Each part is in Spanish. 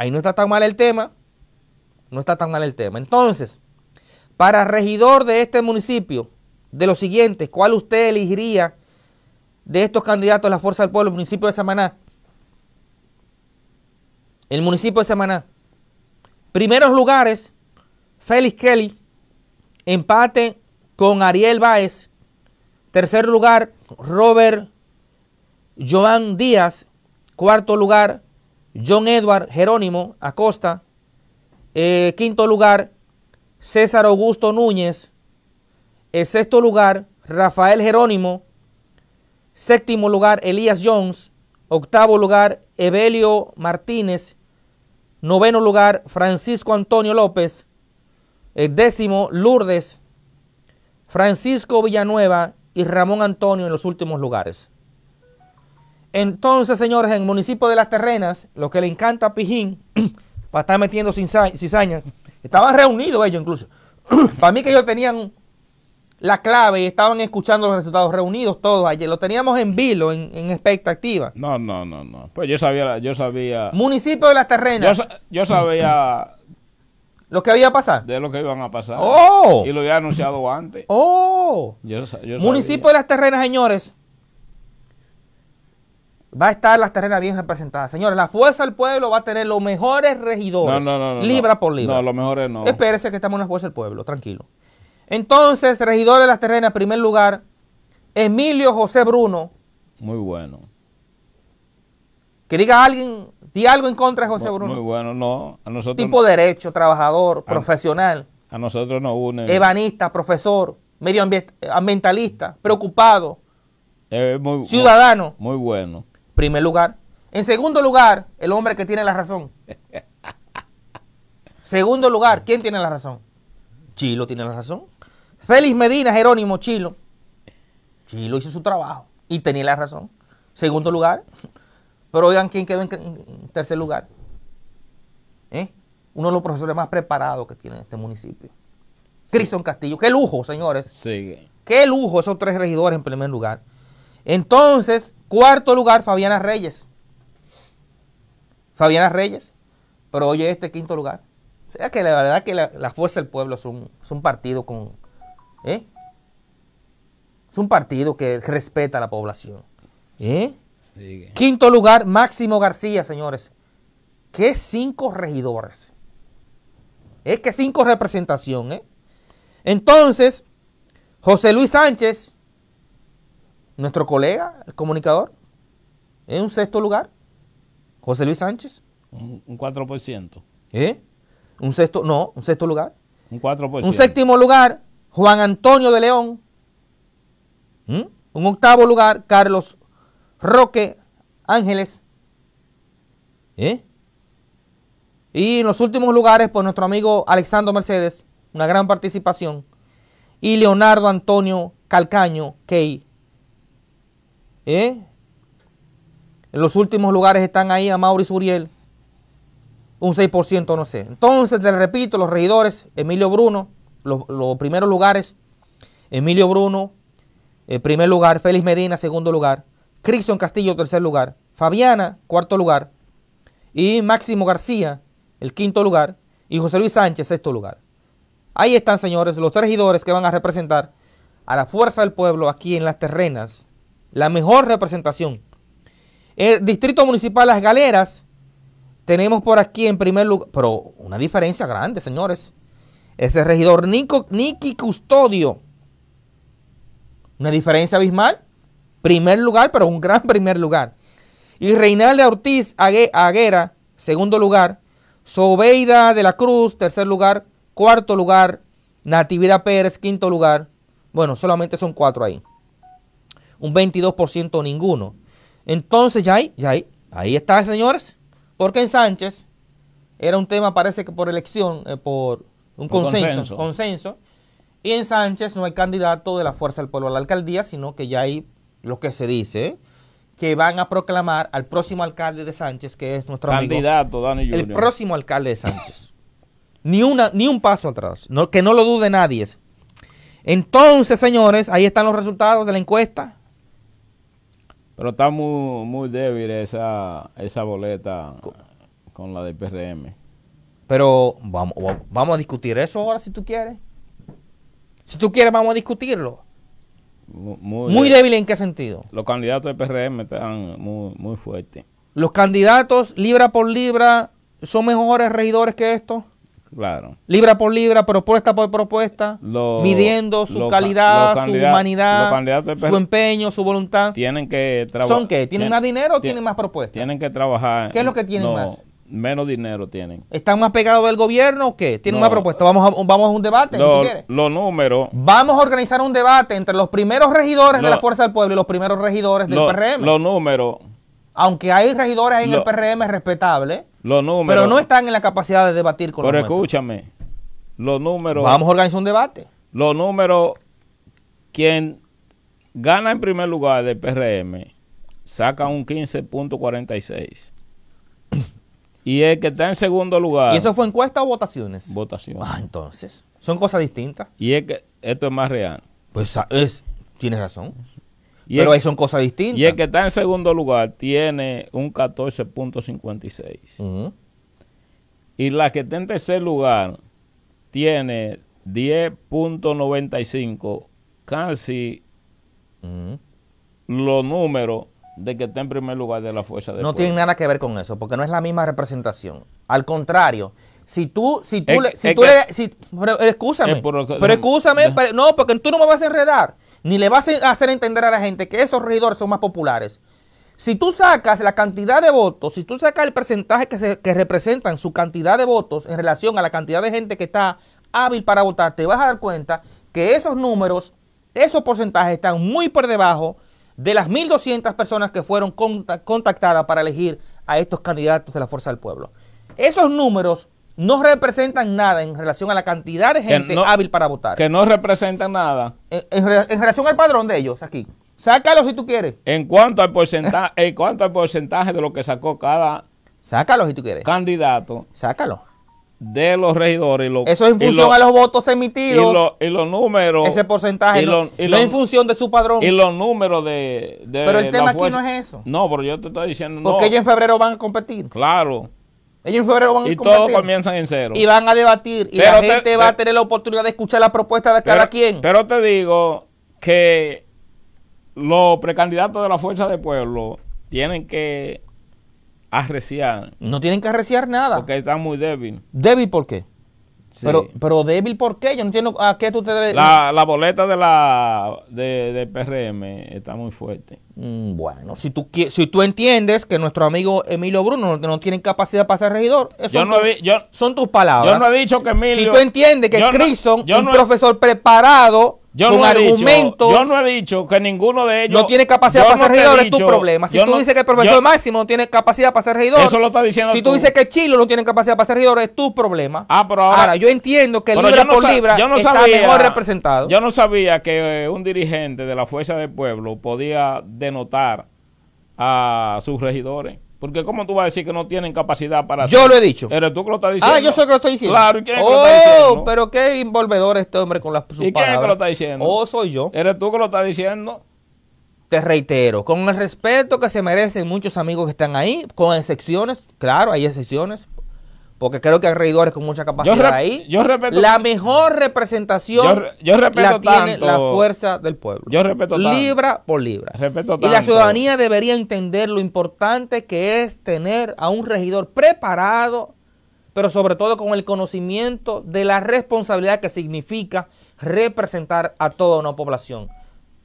Ahí no está tan mal el tema. No está tan mal el tema. Entonces, para regidor de este municipio, de los siguientes, ¿cuál usted elegiría de estos candidatos a la Fuerza del Pueblo, el municipio de Semana? El municipio de Samaná. Primeros lugares, Félix Kelly, empate con Ariel Báez. Tercer lugar, Robert Joan Díaz. Cuarto lugar, John Edward Jerónimo Acosta. Eh, quinto lugar, César Augusto Núñez. El eh, sexto lugar, Rafael Jerónimo. Séptimo lugar, Elías Jones. Octavo lugar, Evelio Martínez. Noveno lugar, Francisco Antonio López. El eh, décimo, Lourdes. Francisco Villanueva y Ramón Antonio en los últimos lugares. Entonces, señores, en el municipio de Las Terrenas, lo que le encanta a Pijín, para estar metiendo cizaña, estaban reunidos ellos incluso. para mí que ellos tenían la clave y estaban escuchando los resultados reunidos todos ayer. Lo teníamos en vilo, en, expectativa. No, no, no, no. Pues yo sabía, yo sabía. Municipio de las terrenas. Yo, sabía. ¿Lo que había pasado De lo que iban a pasar. ¡Oh! Y lo había anunciado antes. ¡Oh! Municipio de las terrenas, señores va a estar las terrenas bien representadas. Señores, la fuerza del pueblo va a tener los mejores regidores, no, no, no, libra por libra. No, los mejores no. Espérese que estamos en la fuerza del pueblo, tranquilo. Entonces, regidor de las terrenas, en primer lugar, Emilio José Bruno. Muy bueno. Que diga alguien, di algo en contra de José Bruno. Muy bueno, no. tipo derecho, trabajador, profesional. A nosotros nos une. Evanista, profesor, ambientalista, preocupado, eh, muy, ciudadano. muy bueno. Primer lugar. En segundo lugar, el hombre que tiene la razón. Segundo lugar, ¿quién tiene la razón? Chilo tiene la razón. Félix Medina, Jerónimo Chilo. Chilo hizo su trabajo y tenía la razón. Segundo lugar. Pero oigan, ¿quién quedó en, tercer lugar? ¿Eh? Uno de los profesores más preparados que tiene este municipio. Cristian Castillo. Qué lujo, señores. Sí. Qué lujo esos tres regidores en primer lugar. Entonces, cuarto lugar, Fabiana Reyes. Fabiana Reyes, pero oye este quinto lugar. O sea que la verdad que la, fuerza del pueblo es un, partido con... ¿eh? Es un partido que respeta a la población. ¿eh? Quinto lugar, Máximo García, señores. ¿Qué cinco regidores. Es que cinco representación, ¿eh? Entonces, José Luis Sánchez, nuestro colega, el comunicador, en un sexto lugar, José Luis Sánchez. Un, 4%. ¿Eh? Un sexto, no, un sexto lugar. Un 4%. Un séptimo lugar, Juan Antonio de León. ¿Mm? Un octavo lugar, Carlos Roque Ángeles. ¿Eh? Y en los últimos lugares, pues nuestro amigo Alexandro Mercedes, una gran participación. Y Leonardo Antonio Calcaño Key ¿Eh? En los últimos lugares están ahí a Mauricio Uriel. Un 6%, no sé. Entonces, les repito, los regidores, Emilio Bruno, los, primeros lugares, Emilio Bruno, el eh, primer lugar, Félix Medina, segundo lugar, crisón Castillo, tercer lugar, Fabiana, cuarto lugar, y Máximo García, el quinto lugar, y José Luis Sánchez, sexto lugar. Ahí están, señores, los regidores que van a representar a la fuerza del pueblo aquí en las terrenas la mejor representación. El Distrito Municipal Las Galeras, tenemos por aquí en primer lugar, pero una diferencia grande, señores. Ese regidor Nico, Nicky Custodio, una diferencia abismal. Primer lugar, pero un gran primer lugar. Y Reinaldo Ortiz Aguera, segundo lugar. Sobeida de la Cruz, tercer lugar. Cuarto lugar. Natividad Pérez, quinto lugar. Bueno, solamente son cuatro ahí un 22% ninguno. Entonces ya hay ya hay ahí está, señores, porque en Sánchez era un tema, parece que por elección, eh, por un consenso, y en Sánchez no hay candidato de la Fuerza del Pueblo a la alcaldía, sino que ya hay lo que se dice, que van a proclamar al próximo alcalde de Sánchez, que es nuestro candidato, El próximo alcalde de Sánchez. ni, una, ni un paso atrás, que no lo dude nadie. Entonces, señores, ahí están los resultados de la encuesta. Pero está muy, muy débil esa, esa boleta con, la del PRM. Pero vamos, vamos a discutir eso ahora si tú quieres. Si tú quieres, vamos a discutirlo. Muy, débil en qué sentido? Los candidatos del PRM están muy, muy fuertes. ¿Los candidatos libra por libra son mejores regidores que estos? Libra por libra, propuesta por propuesta, midiendo su calidad, su humanidad, su empeño, su voluntad. Tienen que trabajar. ¿Son qué? ¿Tienen más dinero o tienen más propuestas? Tienen que trabajar. ¿Qué es lo que tienen más? Menos dinero tienen. ¿Están más pegados del gobierno o qué? ¿Tienen más propuestas? Vamos a, vamos a un debate. Los números. Vamos a organizar un debate entre los primeros regidores de la Fuerza del Pueblo y los primeros regidores del PRM. Los números. Aunque hay regidores en el PRM respetable números. Pero no están en la capacidad de debatir con Pero escúchame, los números. Vamos a organizar un debate. Los números, quien gana en primer lugar del PRM, saca un 15.46. y el que está en segundo lugar. ¿Y eso fue encuesta o votaciones? Votaciones. Ah, entonces. Son cosas distintas. Y es que esto es más real. Pues ah, es, tienes razón. Pero ahí son cosas distintas. Y el que está en segundo lugar tiene un 14.56. Y la que está en tercer lugar tiene 10.95, casi los números de que está en primer lugar de la fuerza de No tiene nada que ver con eso, porque no es la misma representación. Al contrario, si tú, si tú, le, si pero, no, porque tú no me vas a enredar ni le vas a hacer entender a la gente que esos regidores son más populares. Si tú sacas la cantidad de votos, si tú sacas el porcentaje que, que representan su cantidad de votos en relación a la cantidad de gente que está hábil para votar, te vas a dar cuenta que esos números, esos porcentajes están muy por debajo de las 1.200 personas que fueron contactadas para elegir a estos candidatos de la Fuerza del Pueblo. Esos números no representan nada en relación a la cantidad de gente hábil para votar. Que no representan nada. En, relación al padrón de ellos aquí. Sácalo si tú quieres. En cuanto al porcentaje, en cuanto al porcentaje de lo que sacó cada si tú quieres. candidato. Sácalo. De los regidores. Eso es en función a los votos emitidos. Y, los números. Ese porcentaje. Y no, en función de su padrón. Y los números de. pero el tema aquí no es eso. No, pero yo te estoy diciendo. Porque ellos en febrero van a competir. Claro. Y todos comienzan en cero. Y van a debatir. Y la gente va a tener la oportunidad de escuchar la propuesta de cada quien. Pero te digo que los precandidatos de la Fuerza de Pueblo tienen que arreciar. No tienen que arreciar nada. Porque están muy débiles. ¿Débil por qué? Pero, pero débil, ¿por qué? Yo no entiendo a qué tú te debes... La, la boleta de la de, de PRM está muy fuerte. Mm, bueno, si tú, si tú entiendes que nuestro amigo Emilio Bruno no, tiene capacidad para ser regidor, son, tus palabras. Yo no he dicho que Emilio... Si tú entiendes que Crison, es un profesor preparado yo no he dicho que ninguno de ellos. No tiene capacidad para ser regidor, es tu problema. Si tú dices que el profesor Máximo no tiene capacidad para ser regidor. Eso lo está diciendo Si tú, dices que Chilo no tiene capacidad para ser regidor, es tu problema. Ah, pero ahora. ahora yo entiendo que libra por libra yo está mejor representado. Yo no sabía que eh, un dirigente de la Fuerza del Pueblo podía denotar a sus regidores. Porque ¿cómo tú vas a decir que no tienen capacidad para Yo lo he dicho. Eres tú que lo estás diciendo. Ah, yo soy que lo estoy diciendo. Claro, ¿y quién es oh, que lo está oh, diciendo? pero qué envolvedor este hombre con las sus ¿Y quién es que lo está diciendo? Oh, soy yo. Eres tú que lo estás diciendo. Te reitero, con el respeto que se merecen muchos amigos que están ahí, con excepciones, claro, hay excepciones, porque creo que hay regidores con mucha capacidad ahí. Yo respeto, la mejor representación yo, la tiene la fuerza del pueblo. Yo respeto libra por libra. y la ciudadanía debería entender lo importante que es tener a un regidor preparado, pero sobre todo con el conocimiento de la responsabilidad que significa representar a toda una población.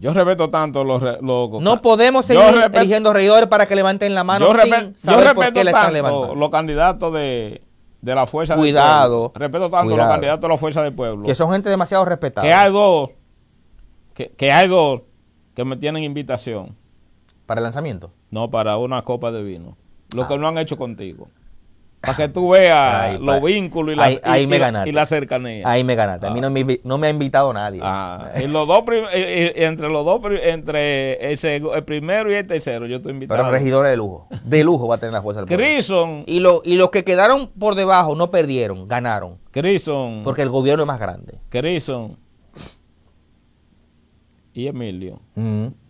Yo respeto tanto los, locos. No podemos seguir eligiendo regidores para que levanten la mano sin saber por qué la están levantando. Los candidatos de de la fuerza cuidado, del Respeto tanto los candidatos de la fuerza del pueblo. Que son gente demasiado respetada. Que hay dos, que, que hay dos que me tienen invitación. ¿Para el lanzamiento? No, para una copa de vino. Lo ah. que no han hecho contigo. Para que tú veas los vínculos y, la y, la cercanía. Ahí me ganaste. A mí no me, no me, ha invitado nadie. Ah. y eh, eh, entre los dos, entre ese, el primero y el tercero, yo estoy invitado. Pero regidores de lujo. De lujo va a tener la fuerza del Crison. Y, lo, y los que quedaron por debajo no perdieron, ganaron. Crison. Porque el gobierno es más grande. Crison y Emilio.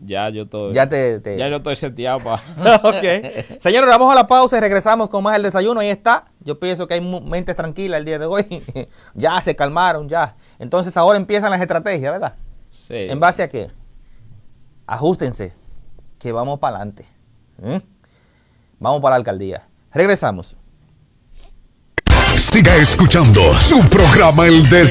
Ya yo estoy. Ya te, Ya yo estoy seteado ok. Señores, vamos a la pausa y regresamos con más el desayuno. Ahí está. Yo pienso que hay mentes tranquilas el día de hoy. ya se calmaron, ya. Entonces ahora empiezan las estrategias, ¿verdad? Sí. ¿En base a qué? Ajústense. que vamos para adelante. ¿Mm? Vamos para la alcaldía. Regresamos. Siga escuchando su programa El Desayuno.